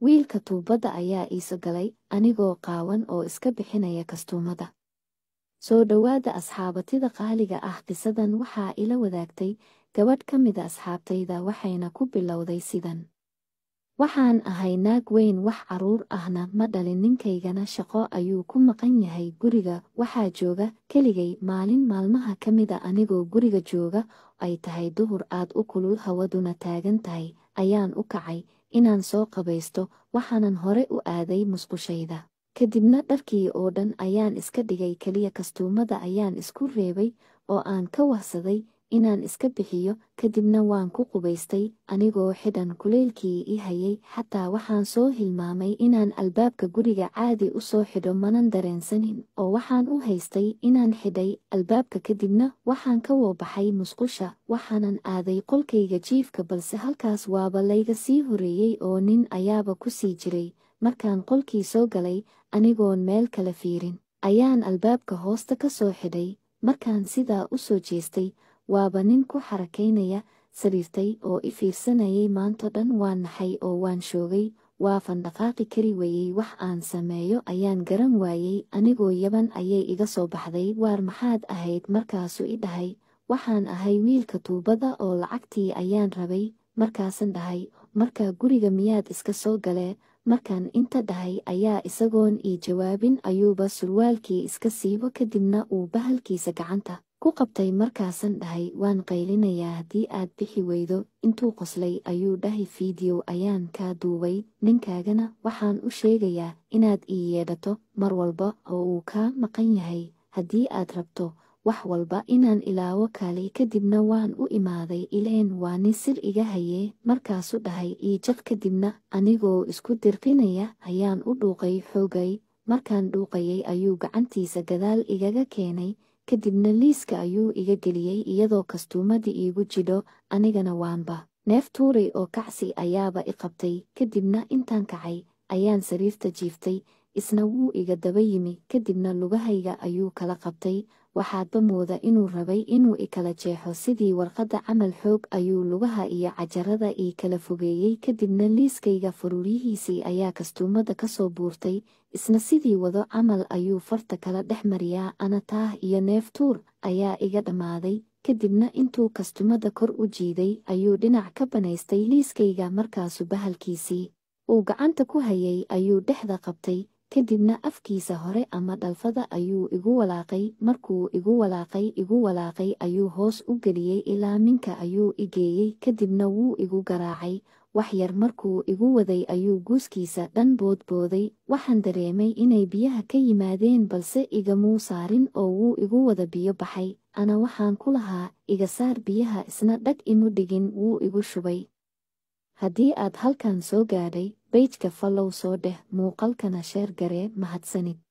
wiilka tuubadda ayaa iisa galay anigoo qaawan oo iska bixinaya kastuumada soo dhowaada asxaabatida qaaliga ah qisadan waxaa ila wadaagtay gabadh ka mida asxaabtayda waxayna ku bilowday sidan waxaan ahay naag weyn wax caruur ahna ma dhalin ninkaygana shaqo ayuu ku maqan yahay guriga waxaa jooga keligay maalin maalmaha ka mida anigoo guriga jooga ay tahay duhur aad u kulul hawaduna taagan tahay ayaan u kacay inaan soo qabaysto waxaanan hore u aaday musqushayda kadibna dharkii oo dhan ayaan iska dhigay keliya kastuumada ayaan isku reebay oo aan ka wahsaday inaan iska bixiyo kadibna waan ku qubaystay anigoo xidhan kulaylkii i hayay xataa waxaan soo hilmaamay inaan albaabka guriga caadi u soo xidho manan dareensanin oo waxaan u haystay inaan xidhay albaabka kadibna waxaan ka woobaxay musqusha waxaanan aaday qolkayga jiifka balse halkaas waaba layga sii horeeyey oo nin ayaaba ku sii jiray markaan qolkii soo galay anigoon meel kala fiirin ayaan albaabka hoosta ka soo xidhay markaan sidaa u soo jeestay waaba nin ku xarakaynaya sariirtay oo i fiirsanayay maanto dhan waan naxay oo waan shoogay waa fandhaqaaqi kari weeyey wax aan sameeyo ayaan garan waayey anigoo yaban ayay iga soo baxday waar maxaad ahayd markaasu i dhahay waxaan ahay wiilka tuubada oo lacagtii ayaan rabay markaasan dhahay markaa guriga miyaad iska soo galee markaan inta dhahay ayaa isagoon ii jawaabin ayuuba surwaalkii iska siibo kadibna uu bahalkiisa gacanta ku qabtay markaasan dhahay waan qaylinayaa haddii aad bixi weydo intuu qoslay ayuu dhahay fiidiyow ayaan kaa duubay ninkaagana waxaan u sheegayaa inaad ii yeedhato mar walba oo uu kaa maqan yahay haddii aad rabto wax walba inaan ilaawo kaali kadibna waan u imaaday ileen waani sir iga hayee markaasu dhahay ii jad kadibna anigoo isku dirqinaya ayaan u dhuuqay xoogay markaan dhuuqayay ayuu gacantiisa gadaal igaga keenay kadibna liiska ayuu iga geliyey iyadoo kastuumadii iigu jidho anigana waanba neef tuuray oo kacsi ayaaba i qabtay kadibna intaan kacay ayaan sariirta jiiftay isna wuu iga daba yimi kadibna lugahayga ayuu kala qabtay waxaadba mooda inuu rabay inuu ikala jeexo sidii warqadda camal xoog ayuu lugaha iyo cajarada ii kala fogeeyey kadibna liiskayga faruuriyihiisii ayaa kastuumada soo buurtay isna sidii wado camal ayuu farta kala dhex mariyaa anataah taah iyo neeftuur ayaa iga dhammaaday kadibna intuu kastumada kor u jiiday ayuu dhinac ka banaystay liiskayga markaasu bahalkiisii uu gacanta ku hayay ayuu dhexda qabtay kadibna afkiisa hore ama dhalfada ayuu igu walaaqay markuu igu walaaqay igu walaaqay ayuu hoos u geliyey ilaa minka ayuu i geeyey kadibna wuu igu garaacay wax yar markuu igu waday ayuu guuskiisa dhan boodbooday waxaan dareemay inay biyaha ka yimaadeen balse igamuu saarin oo wuu igu wada biyo baxay ana waxaan ku lahaa iga saar biyaha isna dhag imu dhigin wuu igu shubay haddii aad halkan soo gaadhay beyjka fallow soo dheh muuqalkana sheer garee mahadsanid